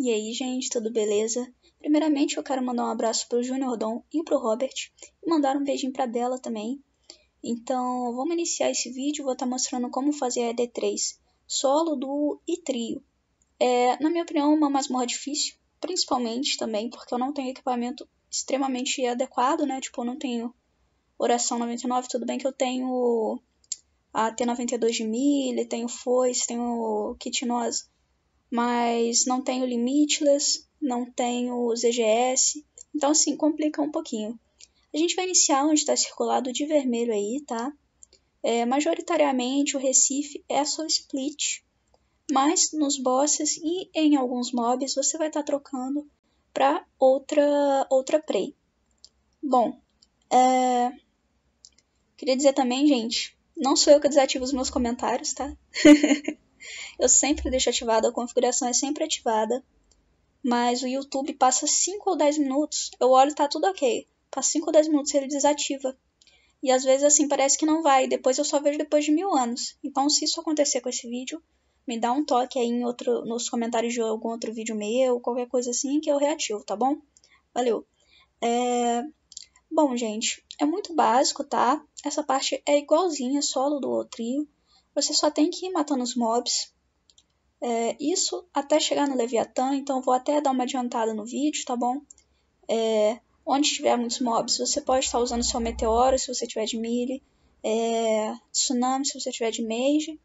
E aí, gente, tudo beleza? Primeiramente, eu quero mandar um abraço pro Júnior Dom e pro Robert e mandar um beijinho pra Bela também. Então, vamos iniciar esse vídeo, vou estar tá mostrando como fazer a ED3, solo, duo e trio. É, na minha opinião, é uma masmorra difícil, principalmente também porque eu não tenho equipamento extremamente adequado, né? Tipo, eu não tenho oração 99, tudo bem que eu tenho a T92 de milha, tenho foice, tenho quitinose mas não tenho limitless, não tenho ZGS, então assim, complica um pouquinho. A gente vai iniciar onde está circulado de vermelho aí, tá? É, majoritariamente o Recife é só split, mas nos bosses e em alguns mobs você vai estar tá trocando para outra, outra prey. Bom, é... queria dizer também, gente, não sou eu que desativo os meus comentários, tá? Eu sempre deixo ativada, a configuração é sempre ativada. Mas o YouTube passa 5 ou 10 minutos, eu olho tá tudo ok. Passa 5 ou 10 minutos ele desativa. E às vezes assim parece que não vai, depois eu só vejo depois de mil anos. Então, se isso acontecer com esse vídeo, me dá um toque aí em outro, nos comentários de algum outro vídeo meu, qualquer coisa assim, que eu reativo, tá bom? Valeu. É... Bom, gente, é muito básico, tá? Essa parte é igualzinha, solo do trio. Você só tem que ir matando os mobs. É, isso até chegar no Leviatã, então vou até dar uma adiantada no vídeo, tá bom? É, onde tiver muitos mobs, você pode estar usando seu meteoro se você tiver de melee, é, tsunami se você tiver de mage,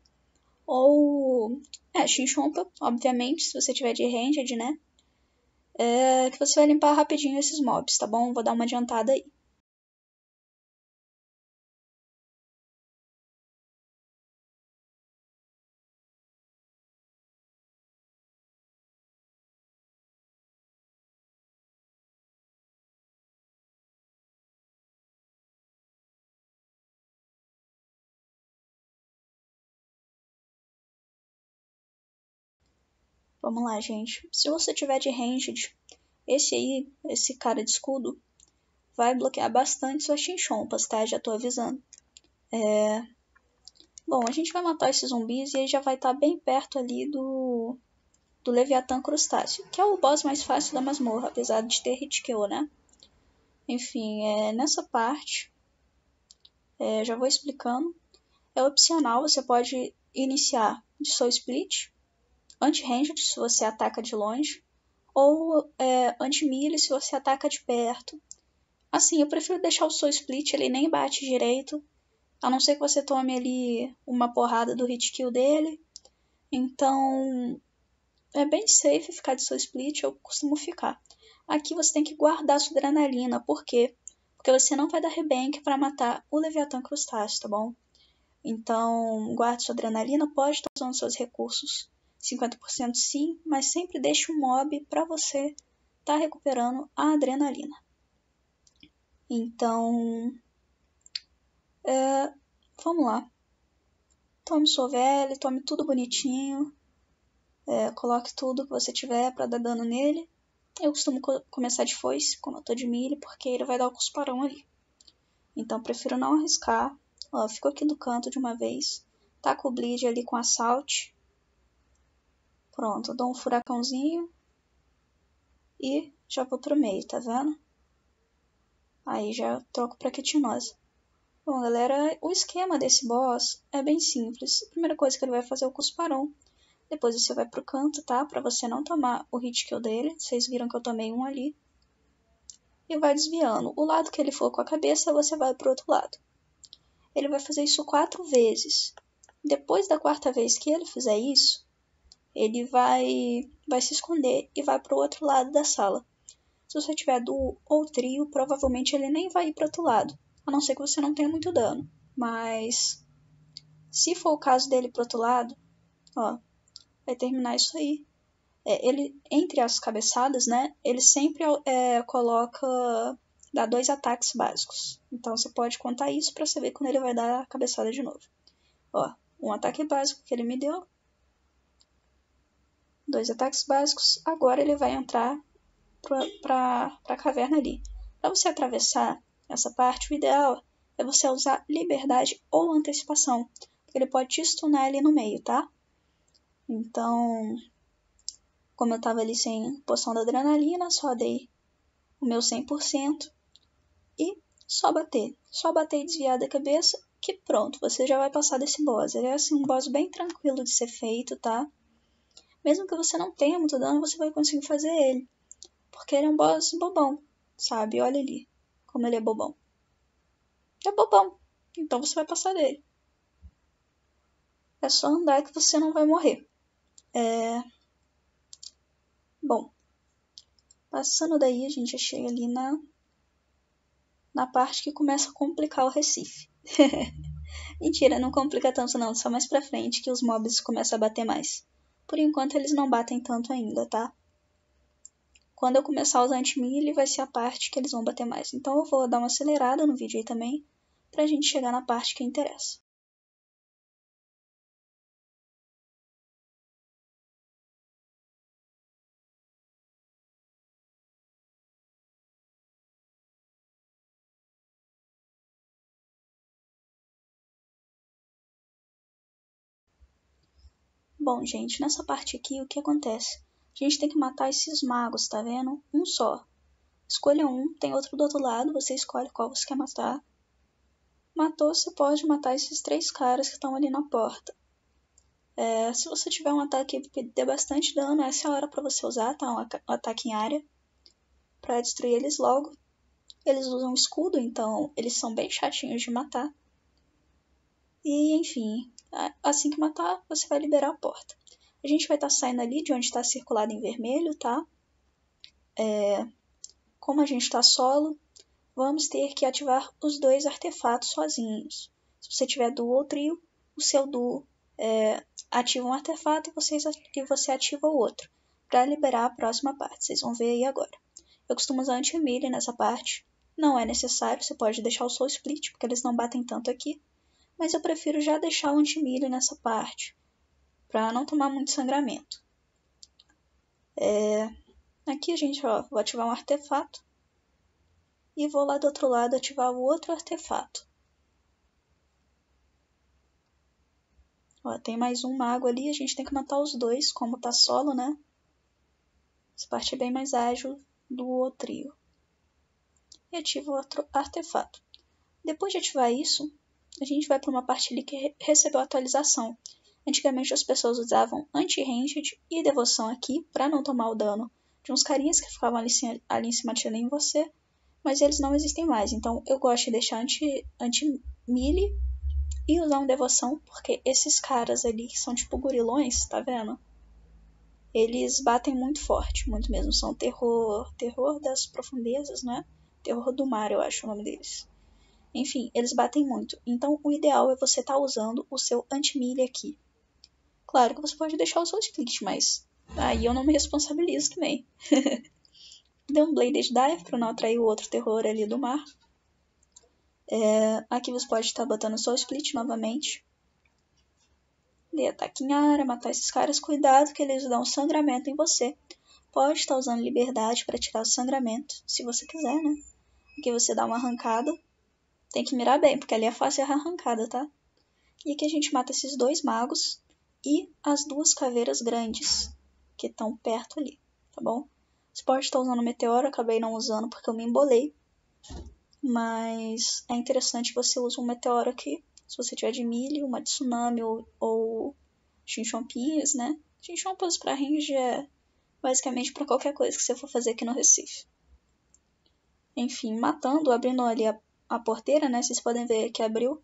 ou é, obviamente, se você tiver de ranged, né? É, que você vai limpar rapidinho esses mobs, tá bom? Vou dar uma adiantada aí. Vamos lá, gente. Se você tiver de ranged, esse aí, esse cara de escudo, vai bloquear bastante suas chinchompas, tá? Já tô avisando. É... Bom, a gente vai matar esses zumbis e aí já vai estar tá bem perto ali do... do Leviatã Crustáceo, que é o boss mais fácil da masmorra, apesar de ter hit kill, né? Enfim, é... nessa parte, é... já vou explicando. É opcional, você pode iniciar de Soul Split, anti-ranged se você ataca de longe, ou é, anti-melee se você ataca de perto. Assim, eu prefiro deixar o seu split, ele nem bate direito, a não ser que você tome ali uma porrada do hit kill dele. Então, é bem safe ficar de seu split, eu costumo ficar. Aqui você tem que guardar sua adrenalina, por quê? Porque você não vai dar rebank para matar o Leviatã Crustáceo, tá bom? Então, guarde sua adrenalina, pode estar usando seus recursos 50% sim, mas sempre deixe um mob para você estar tá recuperando a adrenalina. Então, é, vamos lá. Tome sua velha, tome tudo bonitinho, é, coloque tudo que você tiver para dar dano nele. Eu costumo co começar de foice, como eu tô de milho, porque ele vai dar o cusparão ali. Então prefiro não arriscar. Ó, aqui do canto de uma vez. Taca o bleed ali com assalte. Pronto, dou um furacãozinho e já vou pro meio, tá vendo? Aí já troco pra quitinose. Bom, galera, o esquema desse boss é bem simples. A primeira coisa que ele vai fazer é o cusparão. Depois você vai pro canto, tá? Pra você não tomar o hit kill dele. Vocês viram que eu tomei um ali. E vai desviando. O lado que ele for com a cabeça, você vai pro outro lado. Ele vai fazer isso quatro vezes. Depois da quarta vez que ele fizer isso, ele vai, vai se esconder e vai para o outro lado da sala. Se você tiver duo ou trio, provavelmente ele nem vai ir para outro lado, a não ser que você não tenha muito dano. Mas se for o caso dele para outro lado, ó, vai terminar isso aí. É, ele entre as cabeçadas, né? Ele sempre é, coloca dá dois ataques básicos. Então você pode contar isso para saber quando ele vai dar a cabeçada de novo. Ó, um ataque básico que ele me deu dois ataques básicos. Agora ele vai entrar para a caverna ali. Para você atravessar essa parte, o ideal é você usar liberdade ou antecipação. Porque ele pode te stunar ali no meio, tá? Então, como eu tava ali sem poção da adrenalina, só dei o meu 100% e só bater. Só bater e desviar da cabeça que pronto, você já vai passar desse boss. Ele é assim, um boss bem tranquilo de ser feito, tá? mesmo que você não tenha muito dano, você vai conseguir fazer ele. Porque ele é um boss bobão, sabe? Olha ali como ele é bobão. É bobão. Então você vai passar dele. É só andar que você não vai morrer. É... Bom. Passando daí, a gente já chega ali na... Na parte que começa a complicar o Recife. Mentira, não complica tanto não. Só mais pra frente que os mobs começam a bater mais por enquanto eles não batem tanto ainda, tá? Quando eu começar a usar anti ele vai ser a parte que eles vão bater mais. Então eu vou dar uma acelerada no vídeo aí também, pra gente chegar na parte que interessa. Bom, gente, nessa parte aqui, o que acontece? A gente tem que matar esses magos, tá vendo? Um só. Escolha um, tem outro do outro lado, você escolhe qual você quer matar. Matou, você pode matar esses três caras que estão ali na porta. É, se você tiver um ataque que dê bastante dano, essa é a hora para você usar, tá? Um ataque em área. para destruir eles logo. Eles usam escudo, então eles são bem chatinhos de matar. E enfim, Assim que matar, você vai liberar a porta. A gente vai estar tá saindo ali de onde está circulado em vermelho, tá? É, como a gente está solo, vamos ter que ativar os dois artefatos sozinhos. Se você tiver duo ou trio, o seu duo é, ativa um artefato e, e você ativa o outro, para liberar a próxima parte. Vocês vão ver aí agora. Eu costumo usar anti-milha nessa parte. Não é necessário, você pode deixar o soul split, porque eles não batem tanto aqui mas eu prefiro já deixar o antimilho nessa parte, para não tomar muito sangramento. É... Aqui, gente, ó, vou ativar um artefato e vou lá do outro lado ativar o outro artefato. Ó, tem mais um mago ali, a gente tem que matar os dois, como tá solo, né? Essa parte é bem mais ágil do trio. E ativo o artefato. Depois de ativar isso, a gente vai para uma parte ali que recebeu atualização. Antigamente as pessoas usavam anti-ranged e devoção aqui para não tomar o dano de uns carinhas que ficavam ali, ali em cima atirando em você, mas eles não existem mais. Então eu gosto de deixar anti-melee anti e usar um devoção, porque esses caras ali que são tipo gorilões, tá vendo? Eles batem muito forte, muito mesmo. São terror, terror das profundezas, né? Terror do mar, eu acho o nome deles. Enfim, eles batem muito, então o ideal é você estar tá usando o seu anti-milha aqui. Claro que você pode deixar o seu split mas aí eu não me responsabilizo também. Deu um Bladed Dive para não atrair o outro terror ali do mar. É, aqui você pode estar tá botando o seu split novamente. De ataque em área, matar esses caras. Cuidado que eles dão sangramento em você. Pode estar tá usando liberdade para tirar o sangramento, se você quiser, né? Aqui você dá uma arrancada tem que mirar bem, porque ali é fácil errar arrancada, tá? E aqui a gente mata esses dois magos e as duas caveiras grandes, que estão perto ali, tá bom? Você pode estar tá usando meteoro, acabei não usando porque eu me embolei. Mas é interessante você usar um meteoro aqui, se você tiver de milho, uma tsunami ou, ou chinchompinhas, né? Chinchompas para range é basicamente para qualquer coisa que você for fazer aqui no Recife. Enfim, matando, abrindo ali a a porteira, né? Vocês podem ver que abriu.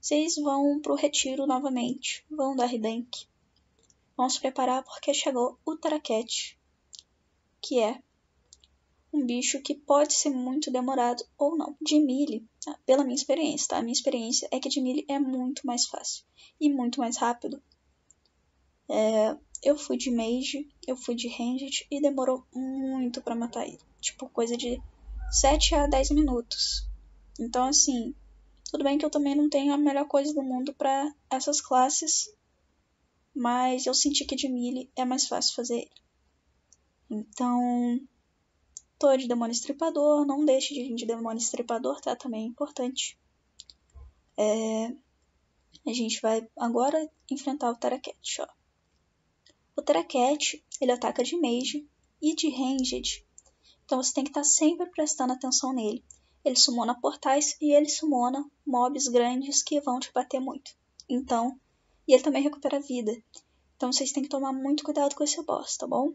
Vocês vão pro retiro novamente. Vão dar rebank. Vão se preparar porque chegou o Taraquete, que é um bicho que pode ser muito demorado ou não. De milho, ah, pela minha experiência, tá? A minha experiência é que de milho é muito mais fácil e muito mais rápido. É, eu fui de mage, eu fui de ranged e demorou muito para matar ele. Tipo, coisa de 7 a 10 minutos. Então, assim, tudo bem que eu também não tenho a melhor coisa do mundo para essas classes, mas eu senti que de melee é mais fácil fazer ele. Então, tô de demônio estripador, não deixe de vir de demônio estripador, tá? Também é importante. É... A gente vai agora enfrentar o Teracat, ó. O Teracat, ele ataca de mage e de ranged, então você tem que estar tá sempre prestando atenção nele. Ele sumona portais e ele sumona mobs grandes que vão te bater muito. Então, e ele também recupera a vida. Então vocês têm que tomar muito cuidado com esse boss, tá bom?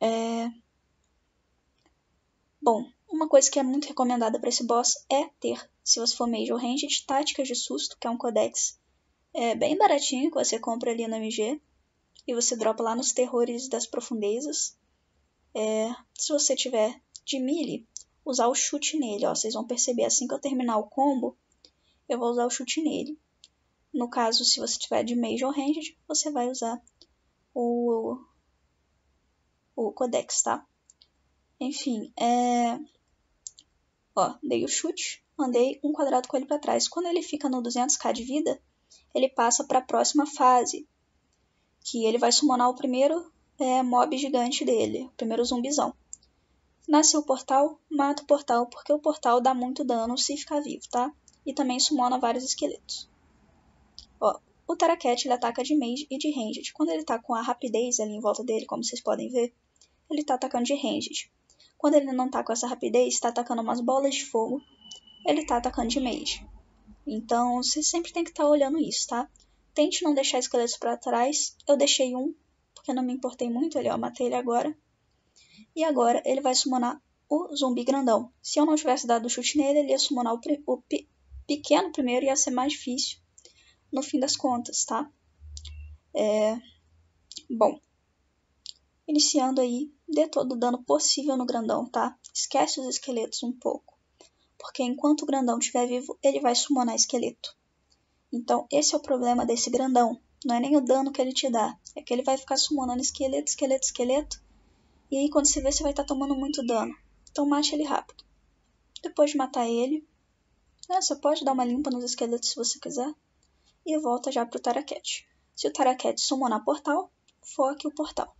É... Bom, uma coisa que é muito recomendada para esse boss é ter, se você for Major Range, de Táticas de Susto, que é um codex é, bem baratinho que você compra ali no MG e você dropa lá nos Terrores das Profundezas. É, se você tiver de melee, usar o chute nele, ó. Vocês vão perceber assim que eu terminar o combo, eu vou usar o chute nele. No caso, se você tiver de Major Ranged, você vai usar o, o, Codex, tá? Enfim, é... Ó, dei o chute, mandei um quadrado com ele para trás. Quando ele fica no 200k de vida, ele passa para a próxima fase, que ele vai summonar o primeiro é, mob gigante dele, o primeiro zumbizão. Nasce o portal, mata o portal, porque o portal dá muito dano se ficar vivo, tá? E também sumona vários esqueletos. Ó, o Taraket ele ataca de mage e de ranged. Quando ele tá com a rapidez ali em volta dele, como vocês podem ver, ele tá atacando de ranged. Quando ele não tá com essa rapidez, tá atacando umas bolas de fogo, ele tá atacando de mage. Então, você sempre tem que estar tá olhando isso, tá? Tente não deixar esqueletos para trás. Eu deixei um, porque não me importei muito, ele, ó, matei ele agora. E agora ele vai summonar o zumbi grandão. Se eu não tivesse dado o chute nele, ele ia summonar o, o pequeno primeiro e ia ser mais difícil. No fim das contas, tá? É... Bom. Iniciando aí, dê todo o dano possível no grandão, tá? Esquece os esqueletos um pouco. Porque enquanto o grandão estiver vivo, ele vai summonar esqueleto. Então, esse é o problema desse grandão. Não é nem o dano que ele te dá. É que ele vai ficar summonando esqueleto, esqueleto, esqueleto. E aí, quando você vê, você vai estar tá tomando muito dano. Então, mate ele rápido. Depois de matar ele, né, você pode dar uma limpa nos esqueletos se você quiser. E volta já pro Taraket. Se o Taraket summonar portal, foque o portal.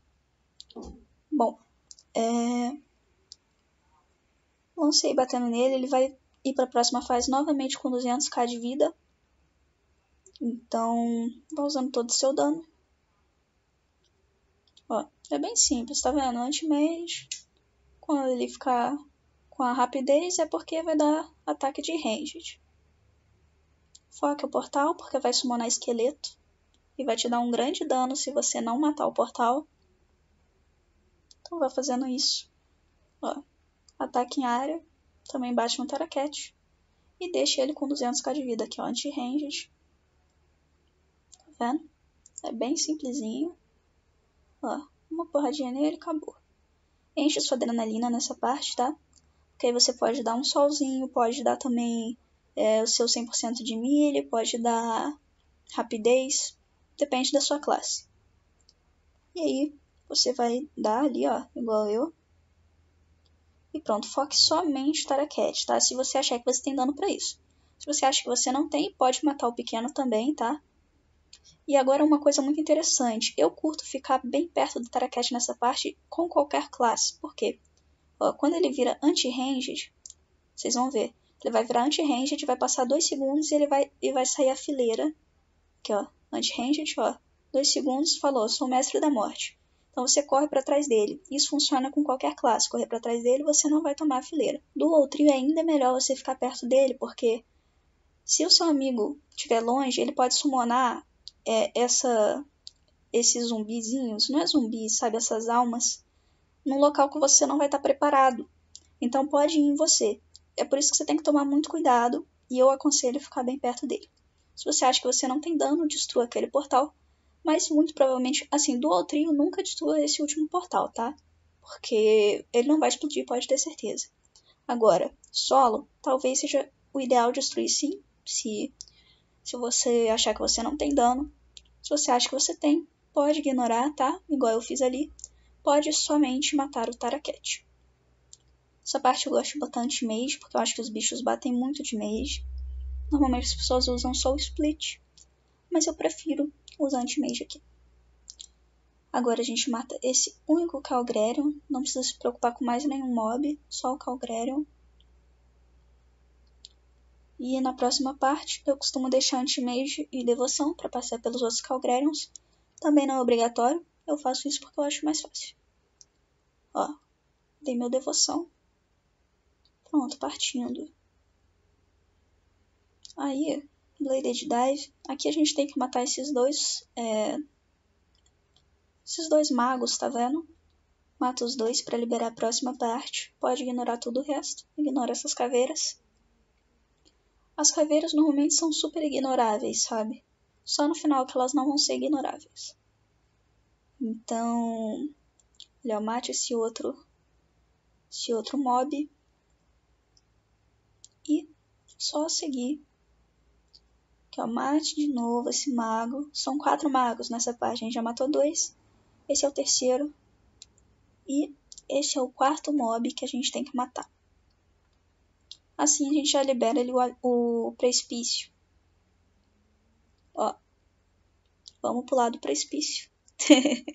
Bom, é... Lancei batendo nele, ele vai ir para a próxima fase novamente com 200k de vida. Então, vá usando todo o seu dano é bem simples, tá vendo? Anti-mage, quando ele ficar com a rapidez, é porque vai dar ataque de ranged. Foca o portal, porque vai summonar esqueleto. E vai te dar um grande dano se você não matar o portal. Então vai fazendo isso. Ó, ataque em área. Também bate no taraket E deixa ele com 200k de vida, que é o anti-ranged. Tá vendo? É bem simplesinho. Ó, uma porradinha nele e acabou. Enche sua adrenalina nessa parte, tá? Porque aí você pode dar um solzinho, pode dar também é, o seu 100% de milha, pode dar rapidez, depende da sua classe. E aí você vai dar ali, ó, igual eu. E pronto, foque somente para cat, tá? Se você achar que você tem dano para isso. Se você acha que você não tem, pode matar o pequeno também, tá? E agora uma coisa muito interessante. Eu curto ficar bem perto do Taraket nessa parte com qualquer classe. Por quê? Ó, quando ele vira anti-ranged, vocês vão ver. Ele vai virar anti-ranged, vai passar dois segundos e ele vai, e vai sair a fileira. Aqui, ó. Anti-ranged, ó. Dois segundos, falou, sou o mestre da morte. Então você corre para trás dele. Isso funciona com qualquer classe. Correr para trás dele, você não vai tomar a fileira. Do outrio, é ainda é melhor você ficar perto dele, porque se o seu amigo estiver longe, ele pode summonar é, essa, esses zumbizinhos, não é zumbi, sabe, essas almas, num local que você não vai estar preparado. Então pode ir em você. É por isso que você tem que tomar muito cuidado e eu aconselho ficar bem perto dele. Se você acha que você não tem dano, destrua aquele portal. Mas muito provavelmente, assim, do outrinho nunca destrua esse último portal, tá? Porque ele não vai explodir, pode ter certeza. Agora, solo, talvez seja o ideal destruir sim, se se você achar que você não tem dano, se você acha que você tem, pode ignorar, tá? Igual eu fiz ali. Pode somente matar o Taraket. Essa parte eu gosto de botar anti-mage, porque eu acho que os bichos batem muito de mage. Normalmente as pessoas usam só o split, mas eu prefiro usar anti-mage aqui. Agora a gente mata esse único Calgrarium, não precisa se preocupar com mais nenhum mob, só o Calgrarium. E na próxima parte eu costumo deixar Antimage e devoção para passar pelos outros Calgrarians. Também não é obrigatório, eu faço isso porque eu acho mais fácil. Ó, dei meu devoção. Pronto, partindo. Aí, Bladed Dive. Aqui a gente tem que matar esses dois. É... Esses dois magos, tá vendo? Mata os dois para liberar a próxima parte. Pode ignorar tudo o resto. Ignora essas caveiras. As caveiras normalmente são super ignoráveis, sabe? Só no final que elas não vão ser ignoráveis. Então, Léo mate esse outro, esse outro mob e só seguir. Que eu mate de novo esse mago. São quatro magos nessa parte, a gente já matou dois. Esse é o terceiro. E esse é o quarto mob que a gente tem que matar. Assim a gente já libera ali o, o precipício. Ó. Vamos pular do precipício.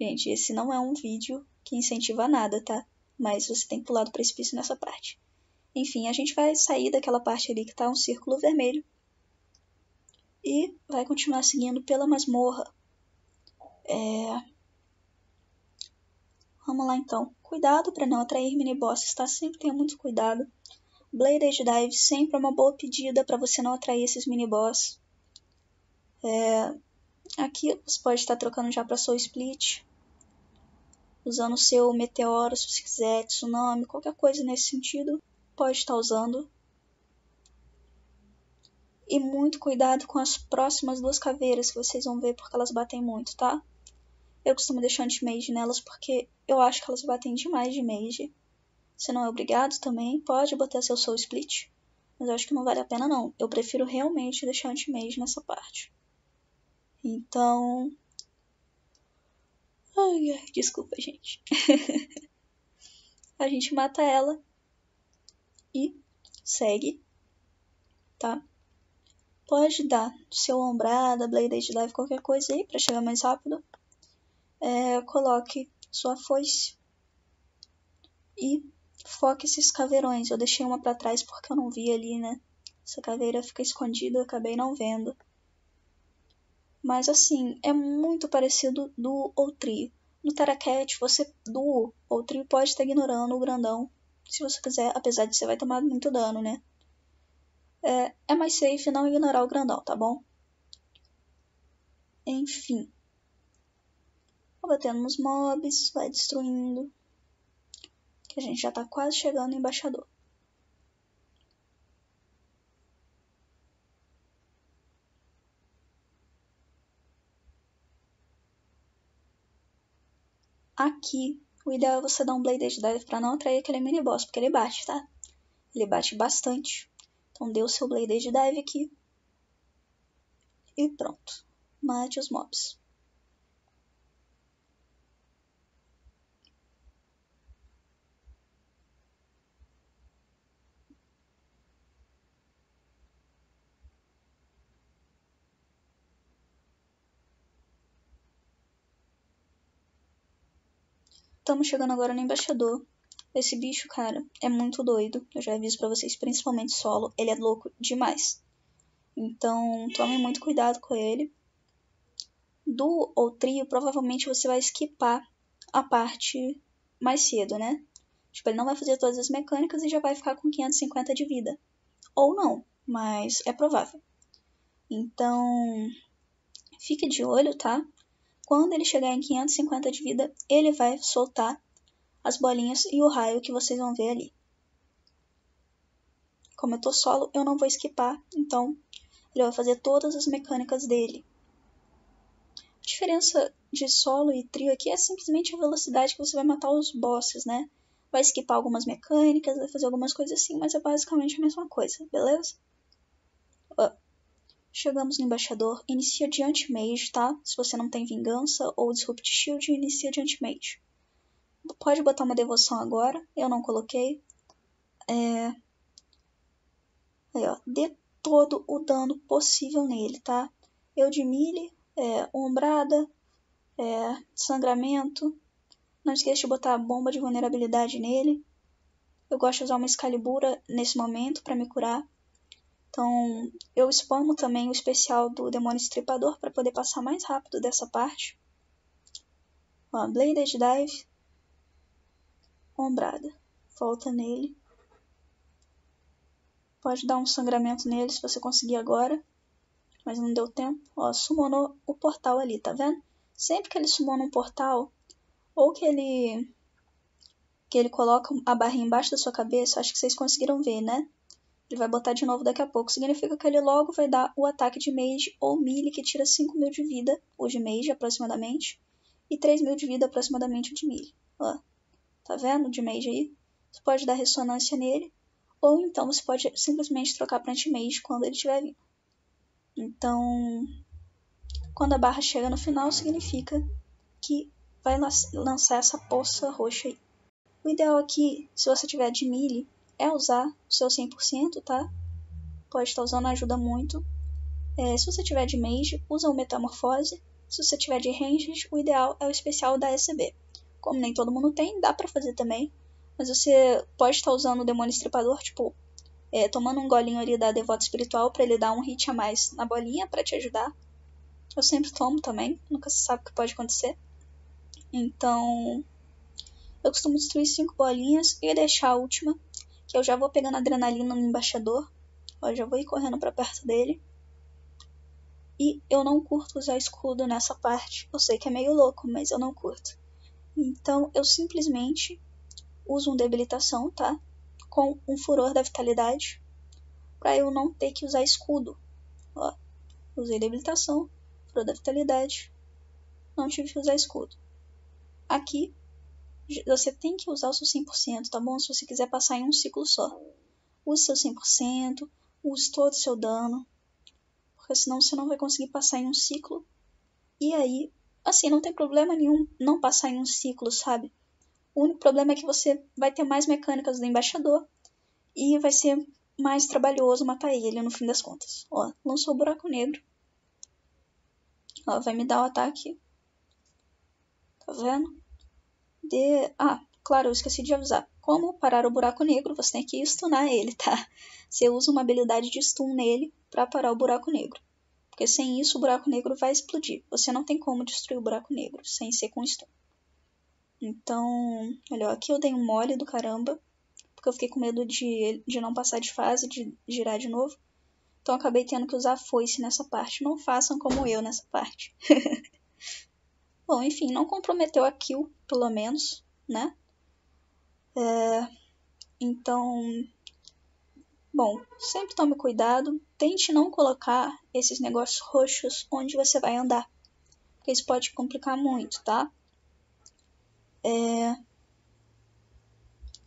gente, esse não é um vídeo que incentiva nada, tá? Mas você tem que pular do precipício nessa parte. Enfim, a gente vai sair daquela parte ali que tá um círculo vermelho e vai continuar seguindo pela masmorra. É... Vamos lá então. Cuidado para não atrair minibosses, tá? Sempre tenha muito cuidado. Bladed Dive sempre é uma boa pedida para você não atrair esses mini-boss. É... Aqui você pode estar tá trocando já para Soul Split, usando seu Meteoro, se você quiser, Tsunami, qualquer coisa nesse sentido, pode estar tá usando. E muito cuidado com as próximas duas caveiras que vocês vão ver, porque elas batem muito, tá? Eu costumo deixar anti-mage nelas porque eu acho que elas batem demais de mage. Você não é obrigado também, pode botar seu soul split, mas eu acho que não vale a pena não. Eu prefiro realmente deixar anti-mage nessa parte. Então... Ai, ai, desculpa, gente. a gente mata ela e segue, tá? Pode dar seu ombrada, blade de leve, qualquer coisa aí para chegar mais rápido. É, coloque sua foice e Foque esses caveirões. Eu deixei uma para trás porque eu não vi ali, né? Essa caveira fica escondida, eu acabei não vendo. Mas assim, é muito parecido do Outrio. No Taracat, você do Outrio pode estar ignorando o grandão, se você quiser, apesar de você vai tomar muito dano, né? É, é mais safe não ignorar o grandão, tá bom? Enfim. batendo nos mobs, vai destruindo que a gente já tá quase chegando no embaixador. Aqui, o ideal é você dar um blade Bladed Dive pra não atrair aquele mini boss, porque ele bate, tá? Ele bate bastante. Então dê o seu blade Bladed Dive aqui. E pronto. Mate os mobs. Estamos chegando agora no embaixador. Esse bicho, cara, é muito doido. Eu já aviso para vocês, principalmente solo, ele é louco demais. Então, tome muito cuidado com ele. Do ou trio, provavelmente você vai esquipar a parte mais cedo, né? Tipo, ele não vai fazer todas as mecânicas e já vai ficar com 550 de vida. Ou não, mas é provável. Então, fique de olho, tá? Quando ele chegar em 550 de vida, ele vai soltar as bolinhas e o raio que vocês vão ver ali. Como eu tô solo, eu não vou esquipar, então ele vai fazer todas as mecânicas dele. A diferença de solo e trio aqui é simplesmente a velocidade que você vai matar os bosses, né? Vai esquipar algumas mecânicas, vai fazer algumas coisas assim, mas é basicamente a mesma coisa, beleza? Chegamos no embaixador, inicia de anti-mage, tá? Se você não tem vingança ou disrupt shield, inicia de anti-mage. Pode botar uma devoção agora, eu não coloquei. É... Aí, ó, dê todo o dano possível nele, tá? Eu de melee, é, é, sangramento. Não esqueça de botar a bomba de vulnerabilidade nele. Eu gosto de usar uma escalibura nesse momento para me curar. Então, eu spamo também o especial do Demônio Estripador para poder passar mais rápido dessa parte. Ó, Bladed Dive. Ombrada. Volta nele. Pode dar um sangramento nele se você conseguir agora. Mas não deu tempo. Ó, summonou o portal ali, tá vendo? Sempre que ele sumona um portal, ou que ele que ele coloca a barra embaixo da sua cabeça, acho que vocês conseguiram ver, né? Ele vai botar de novo daqui a pouco. Significa que ele logo vai dar o ataque de mage ou melee, que tira 5 mil de vida, ou de mage aproximadamente, e 3 mil de vida aproximadamente de melee. Ó, tá vendo de mage aí? Você pode dar ressonância nele, ou então você pode simplesmente trocar para anti-mage quando ele estiver vindo. Então, quando a barra chega no final, significa que vai lançar essa poça roxa aí. O ideal aqui, é se você tiver de melee, é usar o seu 100%, tá? Pode estar usando, ajuda muito. É, se você tiver de mage, usa o Metamorfose. Se você tiver de ranged, o ideal é o especial da SB. Como nem todo mundo tem, dá para fazer também. Mas você pode estar usando o Demônio Estripador, tipo, é, tomando um golinho ali da Devota Espiritual para ele dar um hit a mais na bolinha para te ajudar. Eu sempre tomo também, nunca se sabe o que pode acontecer. Então, eu costumo destruir cinco bolinhas e deixar a última que eu já vou pegando adrenalina no embaixador. ó, já vou ir correndo para perto dele. E eu não curto usar escudo nessa parte. Eu sei que é meio louco, mas eu não curto. Então eu simplesmente uso um debilitação, tá? Com um furor da vitalidade. para eu não ter que usar escudo. Ó, usei debilitação, furor da vitalidade. Não tive que usar escudo. Aqui você tem que usar o seu 100%, tá bom? Se você quiser passar em um ciclo só. Use seu 100%, use todo o seu dano, porque senão você não vai conseguir passar em um ciclo. E aí, assim, não tem problema nenhum não passar em um ciclo, sabe? O único problema é que você vai ter mais mecânicas do embaixador e vai ser mais trabalhoso matar ele no fim das contas. Ó, lançou o buraco negro. Ó, vai me dar o ataque. Tá vendo? Ah, claro, eu esqueci de avisar. Como parar o buraco negro, você tem que stunar ele, tá? Você usa uma habilidade de stun nele para parar o buraco negro. Porque sem isso o buraco negro vai explodir. Você não tem como destruir o buraco negro sem ser com stun. Então, olha, aqui eu dei um mole do caramba, porque eu fiquei com medo de, de não passar de fase, de girar de novo. Então acabei tendo que usar foice nessa parte. Não façam como eu nessa parte. Bom, enfim, não comprometeu a kill, pelo menos, né? É, então, bom, sempre tome cuidado. Tente não colocar esses negócios roxos onde você vai andar, porque isso pode complicar muito, tá? É,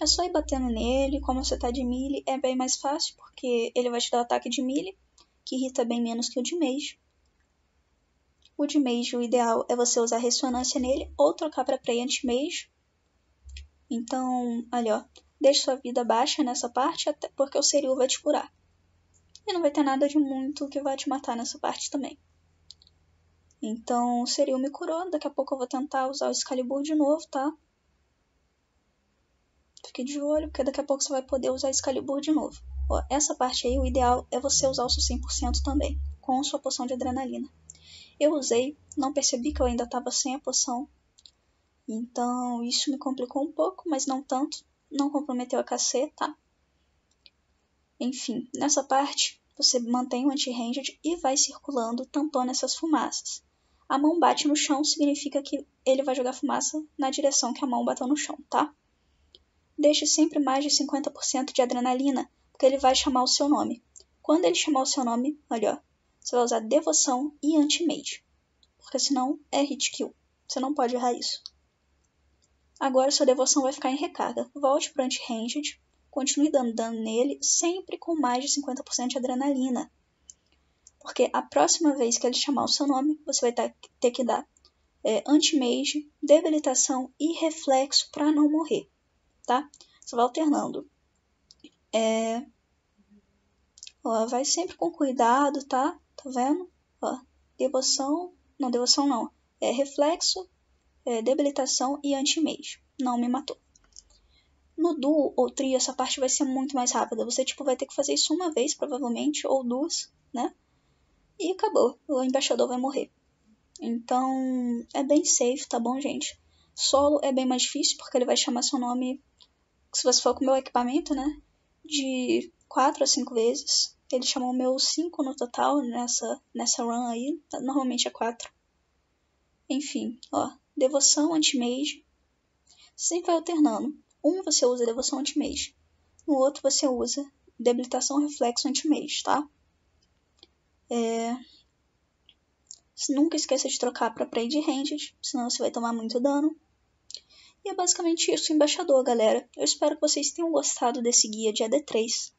é só ir batendo nele. Como você tá de melee, é bem mais fácil, porque ele vai te dar o ataque de melee, que irrita bem menos que o de mage o tipo de mage, o ideal é você usar ressonância nele ou trocar para prey anti mage Então, olha, ó, deixe sua vida baixa nessa parte, até porque o serio vai te curar. E não vai ter nada de muito que vai te matar nessa parte também. Então, o serio me curou, daqui a pouco eu vou tentar usar o Excalibur de novo, tá? Fique de olho, porque daqui a pouco você vai poder usar Excalibur de novo. Ó, essa parte aí, o ideal é você usar o seu 100% também, com sua poção de adrenalina. Eu usei, não percebi que eu ainda estava sem a poção. Então, isso me complicou um pouco, mas não tanto. Não comprometeu a caceta. Tá? Enfim, nessa parte, você mantém o anti-ranged e vai circulando, tampando essas fumaças. A mão bate no chão, significa que ele vai jogar fumaça na direção que a mão bateu no chão, tá? Deixe sempre mais de 50% de adrenalina, porque ele vai chamar o seu nome. Quando ele chamar o seu nome, olha, ó, você vai usar devoção e anti-mage. Porque senão é hit kill. Você não pode errar isso. Agora sua devoção vai ficar em recarga. Volte para anti-ranged. Continue dando dano nele, sempre com mais de 50% de adrenalina. Porque a próxima vez que ele chamar o seu nome, você vai tá-, ter que dar é, anti-mage, debilitação e reflexo para não morrer. Tá? Você vai alternando. É... vai sempre com cuidado, tá? Tá vendo? Ó, devoção, não, devoção não. É reflexo, é debilitação e anti mage Não me matou. No duo ou trio, essa parte vai ser muito mais rápida. Você, tipo, vai ter que fazer isso uma vez, provavelmente, ou duas, né? E acabou. O embaixador vai morrer. Então, é bem safe, tá bom, gente? Solo é bem mais difícil, porque ele vai chamar seu nome, se você for com o meu equipamento, né? De quatro a cinco vezes. Ele chamou meu 5 no total nessa, nessa run aí. Tá, normalmente é 4. Enfim, ó. Devoção anti-mage. Sempre vai alternando. Um você usa devoção anti-mage. No outro você usa debilitação reflexo anti-mage, tá? É... Nunca esqueça de trocar para Prey de Ranged, senão você vai tomar muito dano. E é basicamente isso, embaixador, galera. Eu espero que vocês tenham gostado desse guia de AD3.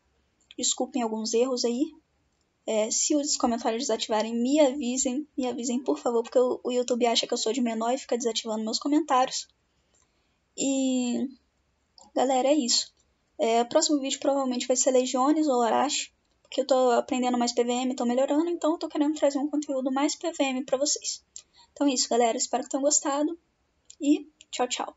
Desculpem alguns erros aí. É, se os comentários desativarem, me avisem, me avisem por favor, porque o, YouTube acha que eu sou de menor e fica desativando meus comentários. E galera, é isso. É, o próximo vídeo provavelmente vai ser Legiones ou Arashi, porque eu tô aprendendo mais PVM, tô melhorando, então eu tô querendo trazer um conteúdo mais PVM para vocês. Então é isso, galera. Espero que tenham gostado e tchau, tchau.